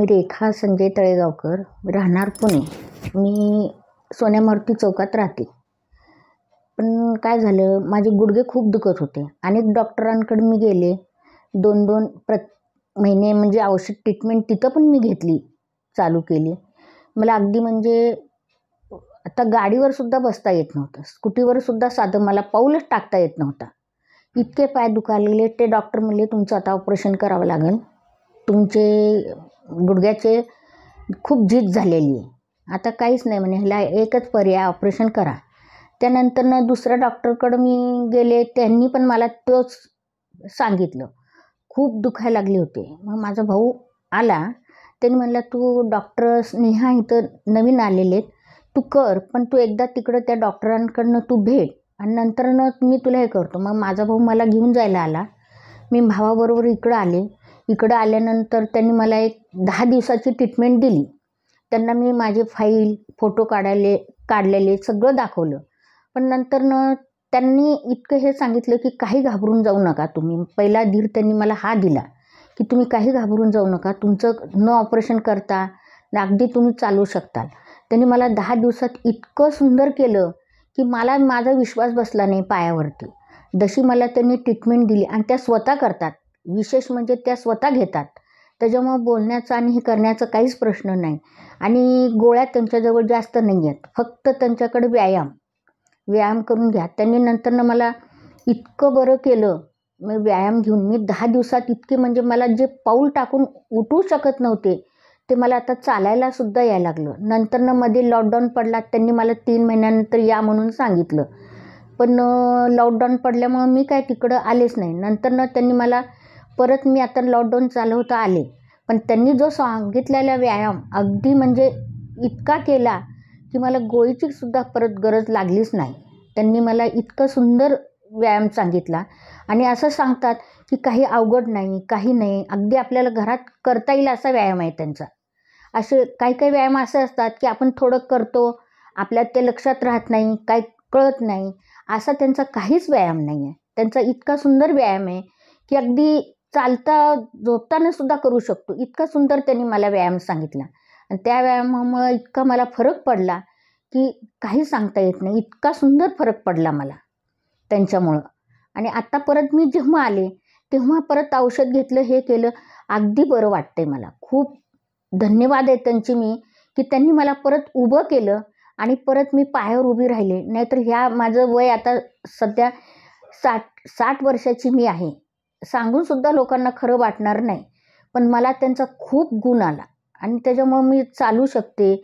मी रेखा संजय तळेगावकर राहणार पुणे मी सोन्या मारुती चौकात राहते पण काय झालं माझे गुडघे खूप दुखत होते अनेक डॉक्टरांकडे मी गेले दोन दोन प्र महिने म्हणजे औषध ट्रीटमेंट तिथं पण मी घेतली चालू केली मला अगदी म्हणजे आता गाडीवरसुद्धा बसता येत नव्हतं स्कूटीवरसुद्धा साधं मला पाऊलच टाकता येत नव्हता इतके पाय दुखालेले ते डॉक्टर म्हणले तुमचं आता ऑपरेशन करावं लागेल तुमचे गुडघ्याचे खूप झीज झालेली आहे आता काहीच नाही म्हणे ह्याला एकच पर्याय ऑपरेशन करा त्यानंतरनं दुसऱ्या डॉक्टरकडं मी गेले त्यांनी पण मला तोच सांगितलं खूप दुखायला लागले होते मग माझा भाऊ आला त्यांनी म्हणला तू डॉक्टर स्नेहा इथं नवीन आलेले तू कर पण तू एकदा तिकडं त्या डॉक्टरांकडनं तू भेट आणि नंतरनं मी तुला हे करतो मग माझा भाऊ मला घेऊन जायला आला मी भावाबरोबर इकडं आले इकडं आल्यानंतर त्यांनी मला एक दहा दिवसाची ट्रीटमेंट दिली त्यांना मी माझे फाईल फोटो काढायले काढलेले सगळं दाखवलं पण नंतर न त्यांनी इतकं हे सांगितलं की काही घाबरून जाऊ नका तुम्ही पहिला धीर त्यांनी मला हा दिला की तुम्ही काही घाबरून जाऊ नका तुमचं न ऑपरेशन करता अगदी तुम्ही चालू शकताल त्यांनी मला दहा दिवसात इतकं सुंदर केलं की मला माझा विश्वास बसला नाही पायावरती जशी मला त्यांनी ट्रीटमेंट दिली आणि त्या स्वतः करतात विशेष म्हणजे त्या स्वतः घेतात त्याच्यामुळं बोलण्याचं आणि हे करण्याचं काहीच प्रश्न नाही आणि गोळ्या त्यांच्याजवळ जास्त नाही आहेत फक्त त्यांच्याकडे व्यायाम व्यायाम करून घ्या त्यांनी नंतरनं मला इतकं बरं केलं मी व्यायाम घेऊन मी दहा दिवसात इतके म्हणजे मला जे पाऊल टाकून उठू शकत नव्हते ते मला आता चालायला सुद्धा यायला लागलं नंतरनं मध्ये लॉकडाऊन पडला त्यांनी मला तीन महिन्यानंतर या म्हणून सांगितलं पण लॉकडाऊन पडल्यामुळं मी काय तिकडं आलेच नाही नंतरनं त्यांनी मला परत मी आता लॉकडाऊन चालू आले पण त्यांनी जो सांगितलेला व्यायाम अगदी म्हणजे इतका केला की मला गोळीची सुद्धा परत गरज लागलीच नाही त्यांनी मला इतकं सुंदर व्यायाम सांगितला आणि असं सांगतात की काही अवघड नाही काही नाही अगदी आपल्याला घरात करता येईल असा व्यायाम आहे त्यांचा असे काही काही व्यायाम असे असतात की आपण थोडं करतो आपल्यात ते लक्षात राहत नाही काही कळत नाही असा त्यांचा काहीच व्यायाम नाही आहे त्यांचा इतका सुंदर व्यायाम आहे की अगदी चालता झोपताना सुद्धा करू शकतो इतका सुंदर त्यांनी मला व्यायाम सांगितला आणि त्या व्यायामामुळे इतका मला फरक पडला की काही सांगता येत नाही इतका सुंदर फरक पडला मला त्यांच्यामुळं आणि आत्ता परत मी जेव्हा आले तेव्हा परत औषध घेतलं हे केलं अगदी बरं वाटतंय मला खूप धन्यवाद आहे त्यांची मी की त्यांनी मला परत उभं केलं आणि परत मी पायावर उभी राहिले नाहीतर ह्या माझं वय आता सध्या साठ साठ वर्षाची मी आहे सांगून सुद्धा लोकांना खरं वाटणार नाही पण मला त्यांचा खूप गुण आला आणि त्याच्यामुळं मी चालू शकते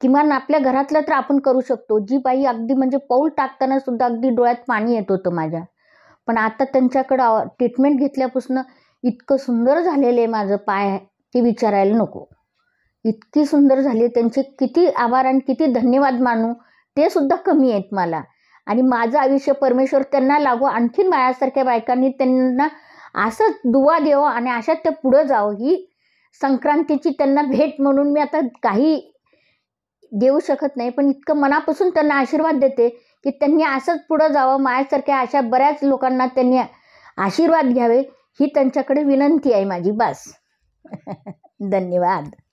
किमान आपल्या घरातलं तर आपण करू शकतो जी बाई अगदी म्हणजे पाऊल टाकताना सुद्धा अगदी डोळ्यात पाणी येत होतं माझ्या पण आता त्यांच्याकडं ट्रीटमेंट घेतल्यापासून इतकं सुंदर झालेलं आहे माझं पाय ते विचारायला नको इतकी सुंदर झाली त्यांचे किती आभार आणि किती धन्यवाद मानू ते सुद्धा कमी आहेत मला आणि माझं आयुष्य परमेश्वर त्यांना लागो आणखीन माझ्यासारख्या बायकांनी त्यांना असंच दुवा देवं आणि अशात ते पुढं जावं ही संक्रांतीची त्यांना भेट म्हणून मी आता काही देऊ शकत नाही पण इतकं मनापासून त्यांना आशीर्वाद देते की त्यांनी असंच पुढं जावं माझ्यासारख्या अशा बऱ्याच लोकांना त्यांनी आशीर्वाद घ्यावे ही त्यांच्याकडे विनंती आहे माझी बस धन्यवाद